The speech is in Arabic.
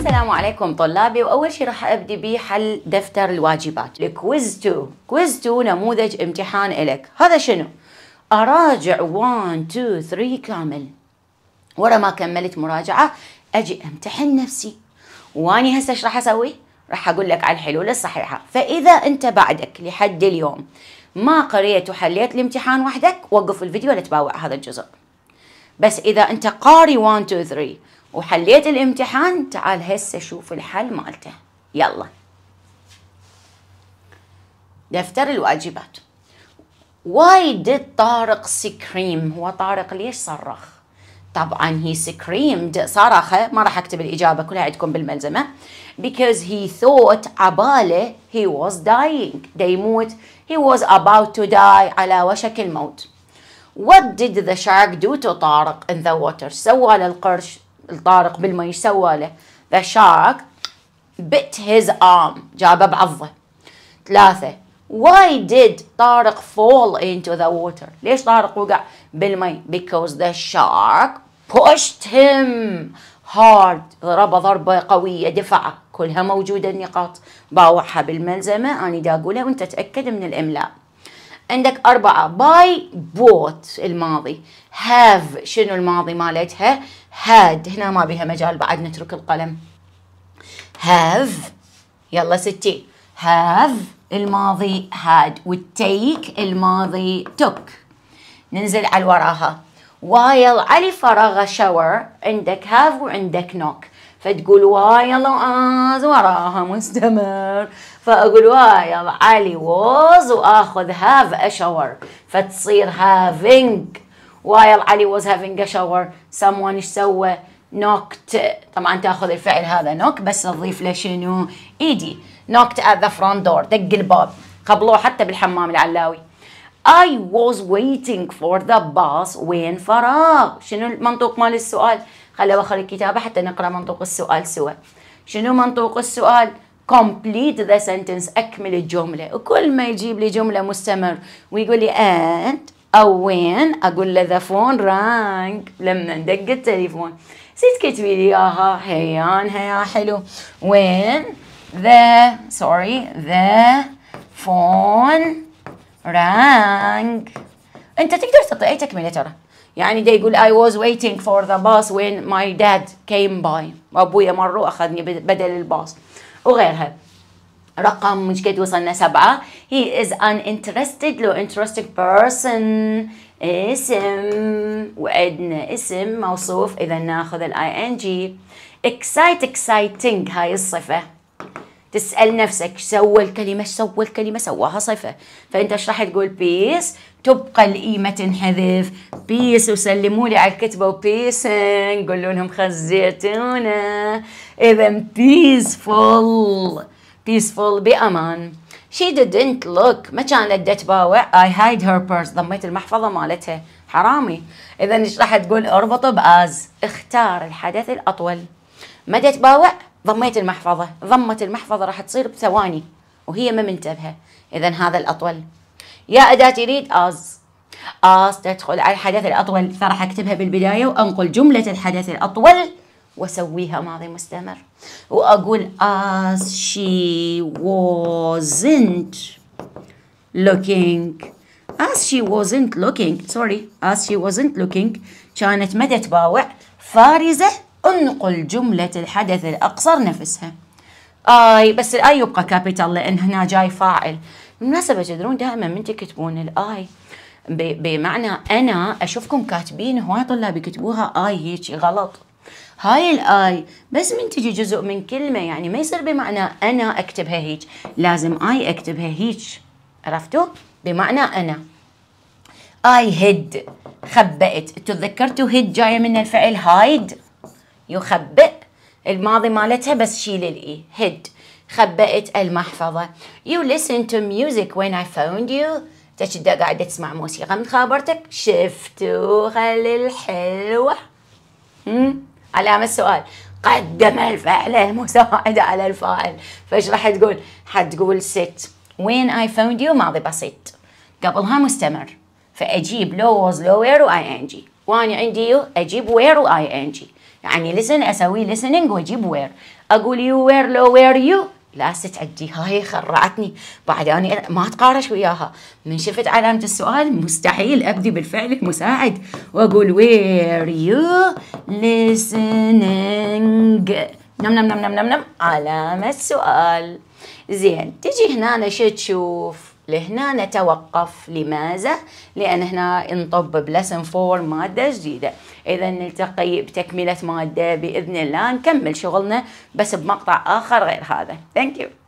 السلام عليكم طلابي واول شيء راح ابدي به حل دفتر الواجبات الكويز 2 كويز 2 نموذج امتحان الك هذا شنو اراجع 1 2 3 كامل ورا ما كملت مراجعه اجي امتحن نفسي واني هسه ايش راح اسوي راح اقول لك على الحلول الصحيحه فاذا انت بعدك لحد اليوم ما قريت وحليت الامتحان وحدك وقف الفيديو لا تباوع هذا الجزء بس اذا انت قاري 1 2 3 وحليت الامتحان تعال هسه شوف الحل مالته يلا دفتر الواجبات Why did طارق سكريم هو طارق ليش صرخ طبعا هي screamed صرخة ما راح اكتب الإجابة كلها عندكم بالملزمة because he thought عباله he was dying دي يموت he was about to die على وشك الموت what did the shark do to طارق in the water سوى للقرش الطارق بالمي ايش سوى له؟ The shark bit his arm جابه بعضه ثلاثة Why did طارق fall into the water؟ ليش طارق وقع بالمي؟ Because the shark pushed him hard ضربه ضربة قوية دفعه كلها موجودة النقاط باوعها بالملزمة أنا دا أقولها وأنت تأكد من الإملاء عندك أربعة باي بوت الماضي هاف شنو الماضي مالتها هاد هنا ما بيها مجال بعد نترك القلم هاف يلا ستي هاف الماضي هاد والتيك الماضي توك ننزل على وراها وايل على فراغ شاور عندك هاف وعندك نوك فتقول واي يلا وراها مستمر فاقول واي علي ووز واخذ هاف اشاور فتصير هافينج واي علي ووز هافينج اشاور shower someone ايش سوى نوكت طبعا تاخذ الفعل هذا نوك بس تضيف له شنو ايدي نوكت ات ذا فرونت دور دق الباب قبلوه حتى بالحمام العلاوي I was waiting for the bus وين فراغ شنو المنطوق مال السؤال خلوا آخر الكتابة حتى نقرأ منطوق السؤال سوا شنو منطوق السؤال؟ complete the sentence أكمل الجملة وكل ما يجيب لي جملة مستمر ويقول لي and أو وين أقول له the phone rang لما ندق التليفون سيت كتبي لي إياها هيان هيا حلو وين the سوري the phone rang أنت تقدر تعطي أي تكملة ترى يعني ده يقول I was waiting for the bus when my dad came by أبويا مر وأخذني بدل الباص وغيرها رقم مش قد وصلنا سبعة he is an interested لو interested person اسم وعدنا اسم موصوف إذا ناخذ ال ing excite exciting هاي الصفة تسأل نفسك سوى الكلمة سوى الكلمة سواها صفة فأنت ايش راح تقول peace تبقى القيمة تنحذف بيس وسلموا لي على الكتبة وبيسن قولوا لهم خزيتونا إذا بيسفول بيسفول بأمان She didn't look ما كانت تتباوع I hide her purse ضميت المحفظة مالتها حرامي إذا إيش راح تقول اربط بآز اختار الحدث الأطول ما تتباوع ضميت المحفظة ضمت المحفظة راح تصير بثواني وهي ما منتبهة إذا هذا الأطول يا أداة تريد أز أز تدخل على الحدث الأطول فراح أكتبها بالبداية وأنقل جملة الحدث الأطول وأسويها ماضي مستمر وأقول as she wasn't looking as she wasn't looking sorry as she wasn't looking كانت مدى تباوع فارزة انقل جملة الحدث الأقصر نفسها آي بس الآي يبقى كابيتال لأن هنا جاي فاعل بالمناسبه تدرون دائما من تكتبون الاي بمعنى انا اشوفكم كاتبين هواي طلاب يكتبوها اي هيك غلط هاي الاي بس من تجي جزء من كلمه يعني ما يصير بمعنى انا اكتبها هيك لازم اي اكتبها هيك عرفتوا بمعنى انا اي هيد خبأت تذكرتوا هيد جايه من الفعل هايد يخبئ الماضي مالتها بس شيل الاي هيد خبأت المحفظة You listen to music when I found you تشد قاعدة تسمع موسيقى من خابرتك شفتوها للحلوة علامة السؤال قدم الفعل المساعدة على الفاعل فايش راح تقول؟ حتقول sit when I found you ماضي بسيط قبلها مستمر فأجيب لو was لو where و I ng وأنا عندي you أجيب where و I ng يعني listen أسوي listening وأجيب where أقول you where لو where you لا ستعدي هاي خرعتني بعد أنا ما أتقارش وياها من شفت علامة السؤال مستحيل أبدي بالفعل المساعد وأقول where you listening نم نم نم نم نم نم علامة سؤال زين تجي هنا شو تشوف لهنا نتوقف لماذا؟ لأن هنا نطب بلسن فور مادة جديدة إذا نلتقي بتكملة مادة بإذن الله نكمل شغلنا بس بمقطع آخر غير هذا Thank you